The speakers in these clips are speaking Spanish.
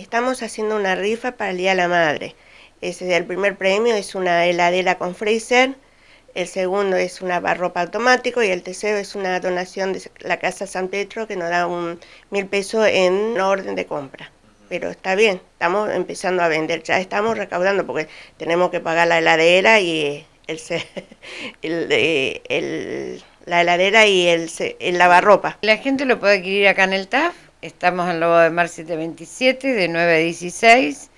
estamos haciendo una rifa para el Día de la Madre. Ese, el primer premio es una heladera con freezer, el segundo es una barropa automático y el tercero es una donación de la Casa San Petro que nos da un mil pesos en orden de compra. Pero está bien, estamos empezando a vender, ya estamos recaudando porque tenemos que pagar la heladera y el, eh, el, la heladera y el, el lavarropa. ¿La gente lo puede adquirir acá en el TAF? Estamos en Lobo de Mar 727 de 9 a 16.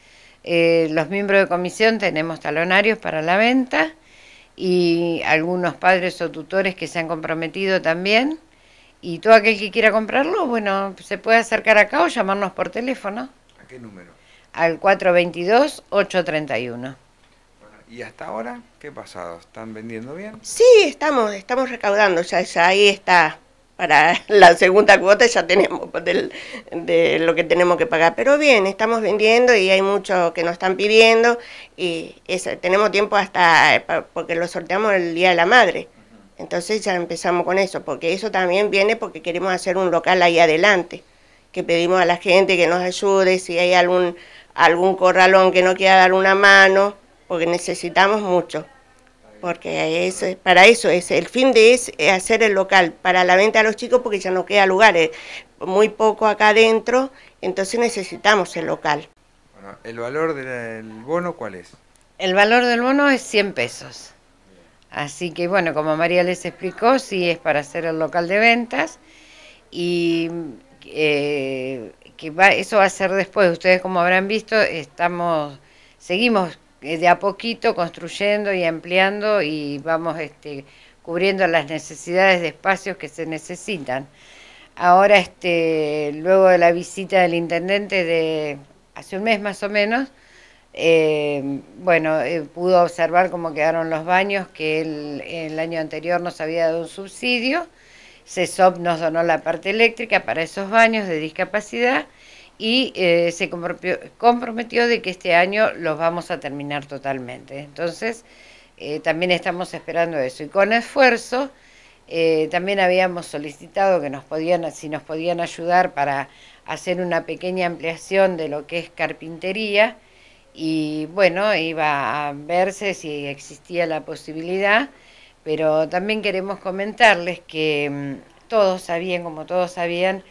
Eh, los miembros de comisión tenemos talonarios para la venta y algunos padres o tutores que se han comprometido también. Y todo aquel que quiera comprarlo, bueno, se puede acercar acá o llamarnos por teléfono. ¿A qué número? Al 422-831. ¿Y hasta ahora qué pasado? ¿Están vendiendo bien? Sí, estamos, estamos recaudando, ya, ya ahí está para la segunda cuota ya tenemos de lo que tenemos que pagar. Pero bien, estamos vendiendo y hay muchos que nos están pidiendo y tenemos tiempo hasta, porque lo sorteamos el Día de la Madre. Entonces ya empezamos con eso, porque eso también viene porque queremos hacer un local ahí adelante, que pedimos a la gente que nos ayude, si hay algún, algún corralón que no quiera dar una mano, porque necesitamos mucho porque eso, para eso es el fin de es eh, hacer el local para la venta a los chicos porque ya no queda lugares eh, muy poco acá adentro entonces necesitamos el local el valor del bono cuál es el valor del bono es 100 pesos así que bueno como María les explicó sí es para hacer el local de ventas y eh, que va, eso va a ser después ustedes como habrán visto estamos seguimos eh, de a poquito construyendo y ampliando y vamos este, cubriendo las necesidades de espacios que se necesitan. Ahora, este, luego de la visita del intendente de hace un mes más o menos, eh, bueno, eh, pudo observar cómo quedaron los baños, que él, el año anterior nos había dado un subsidio, CESOP nos donó la parte eléctrica para esos baños de discapacidad y eh, se comprometió de que este año los vamos a terminar totalmente. Entonces, eh, también estamos esperando eso. Y con esfuerzo, eh, también habíamos solicitado que nos podían, si nos podían ayudar para hacer una pequeña ampliación de lo que es carpintería. Y bueno, iba a verse si existía la posibilidad, pero también queremos comentarles que mm, todos sabían, como todos sabían,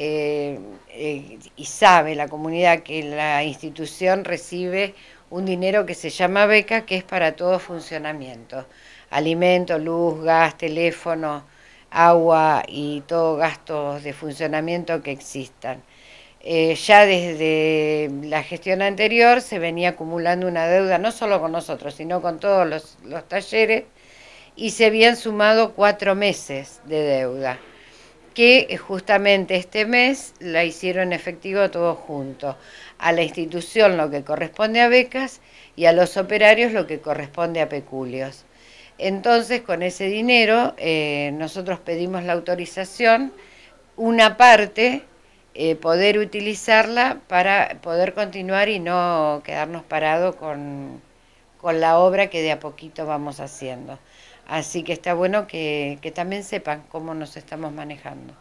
eh, eh, y sabe la comunidad que la institución recibe un dinero que se llama beca, que es para todo funcionamiento, alimento, luz, gas, teléfono, agua y todos gastos de funcionamiento que existan. Eh, ya desde la gestión anterior se venía acumulando una deuda no solo con nosotros, sino con todos los talleres y se habían sumado cuatro meses de deuda que eh, justamente este mes la hicieron efectivo todos juntos. A la institución lo que corresponde a becas y a los operarios lo que corresponde a peculios. Entonces, con ese dinero, eh, nosotros pedimos la autorización, una parte, eh, poder utilizarla para poder continuar y no quedarnos parados con la obra que de a poquito vamos haciendo. Así que está bueno que, también sepan cómo nos estamos manejando.